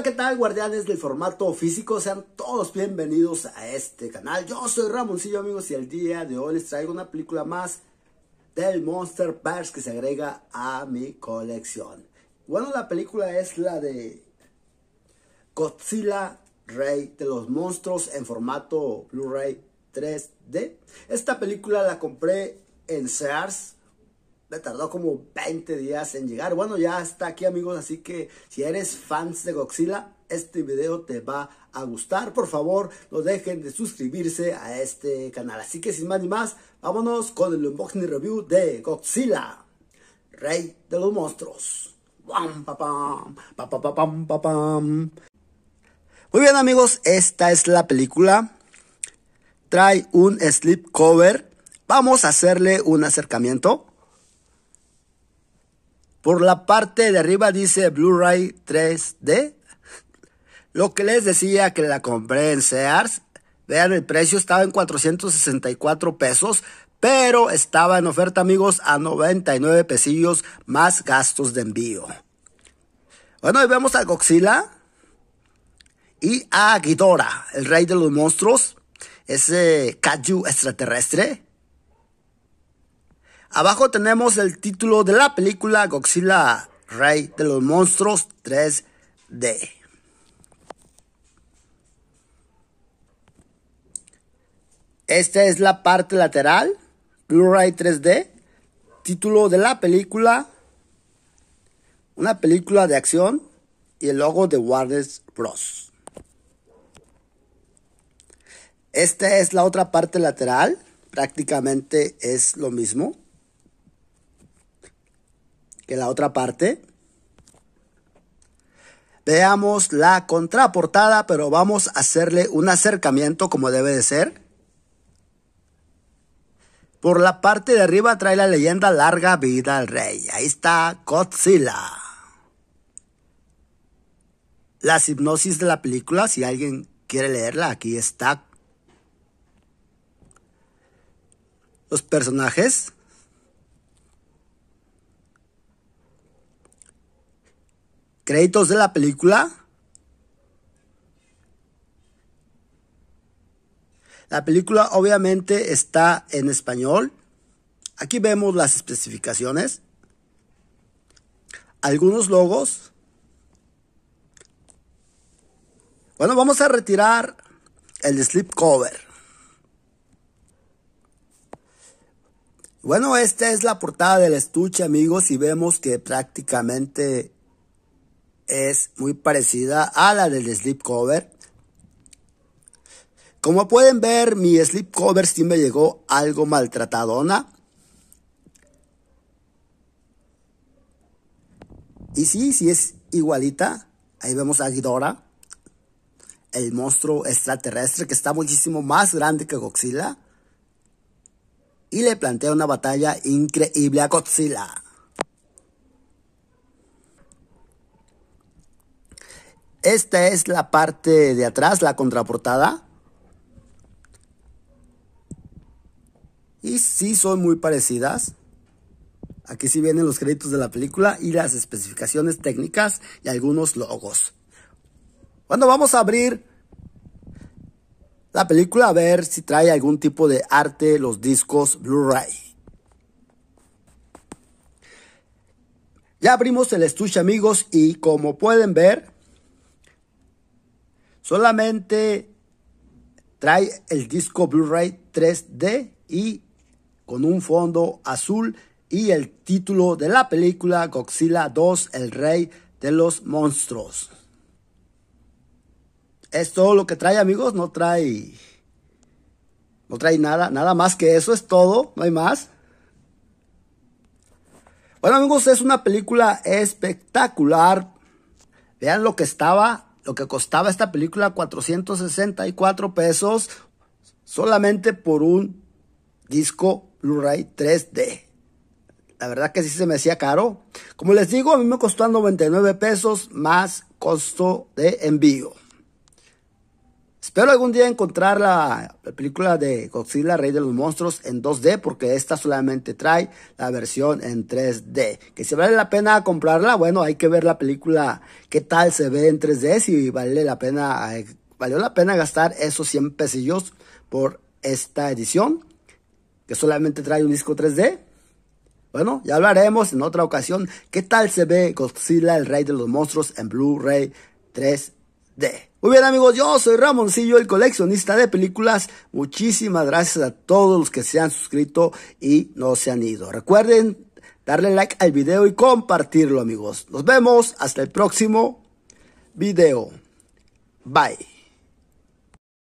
Hola, ¿qué tal guardianes del formato físico? Sean todos bienvenidos a este canal. Yo soy Ramoncillo amigos y el día de hoy les traigo una película más del Monster que se agrega a mi colección. Bueno, la película es la de Godzilla, Rey de los Monstruos en formato Blu-ray 3D. Esta película la compré en Sears me tardó como 20 días en llegar. Bueno, ya está aquí amigos, así que si eres fans de Godzilla, este video te va a gustar. Por favor, no dejen de suscribirse a este canal. Así que sin más ni más, vámonos con el unboxing y review de Godzilla, Rey de los Monstruos. Muy bien amigos, esta es la película. Trae un slip cover. Vamos a hacerle un acercamiento. Por la parte de arriba dice Blu-ray 3D. Lo que les decía que la compré en Sears. Vean, el precio estaba en 464 pesos, pero estaba en oferta, amigos, a 99 pesillos más gastos de envío. Bueno, ahí vemos a Godzilla y a Ghidorah, el rey de los monstruos, ese kaiju extraterrestre. Abajo tenemos el título de la película Godzilla, Rey de los Monstruos 3D. Esta es la parte lateral, Blu-ray 3D, título de la película, una película de acción y el logo de Warner Bros. Esta es la otra parte lateral, prácticamente es lo mismo que la otra parte. Veamos la contraportada, pero vamos a hacerle un acercamiento como debe de ser. Por la parte de arriba trae la leyenda Larga Vida al Rey. Ahí está Godzilla. la hipnosis de la película, si alguien quiere leerla, aquí está. Los personajes Créditos de la película. La película obviamente está en español. Aquí vemos las especificaciones. Algunos logos. Bueno, vamos a retirar el slip cover. Bueno, esta es la portada del estuche, amigos, y vemos que prácticamente es muy parecida a la del Sleep cover. Como pueden ver, mi Sleep cover sí me llegó algo maltratadona. Y sí, sí es igualita. Ahí vemos a Ghidorah, el monstruo extraterrestre que está muchísimo más grande que Godzilla. Y le plantea una batalla increíble a Godzilla. Esta es la parte de atrás, la contraportada. Y sí son muy parecidas. Aquí sí vienen los créditos de la película y las especificaciones técnicas y algunos logos. Bueno, vamos a abrir la película a ver si trae algún tipo de arte los discos Blu-ray. Ya abrimos el estuche amigos y como pueden ver, Solamente trae el disco Blu-ray 3D y con un fondo azul y el título de la película Godzilla 2, el rey de los monstruos. Es todo lo que trae amigos, no trae... No trae nada, nada más que eso, es todo, no hay más. Bueno amigos, es una película espectacular. Vean lo que estaba lo que costaba esta película 464 pesos solamente por un disco Blu-ray 3D. La verdad que sí se me hacía caro. Como les digo, a mí me costó 99 pesos más costo de envío. Espero algún día encontrar la, película de Godzilla, Rey de los Monstruos, en 2D, porque esta solamente trae la versión en 3D. Que si vale la pena comprarla, bueno, hay que ver la película, qué tal se ve en 3D, si vale la pena, eh, valió la pena gastar esos 100 pesillos por esta edición, que solamente trae un disco 3D. Bueno, ya hablaremos en otra ocasión qué tal se ve Godzilla, el Rey de los Monstruos, en Blu-ray 3D. Muy bien amigos, yo soy Ramoncillo, el coleccionista de películas. Muchísimas gracias a todos los que se han suscrito y no se han ido. Recuerden darle like al video y compartirlo amigos. Nos vemos hasta el próximo video. Bye.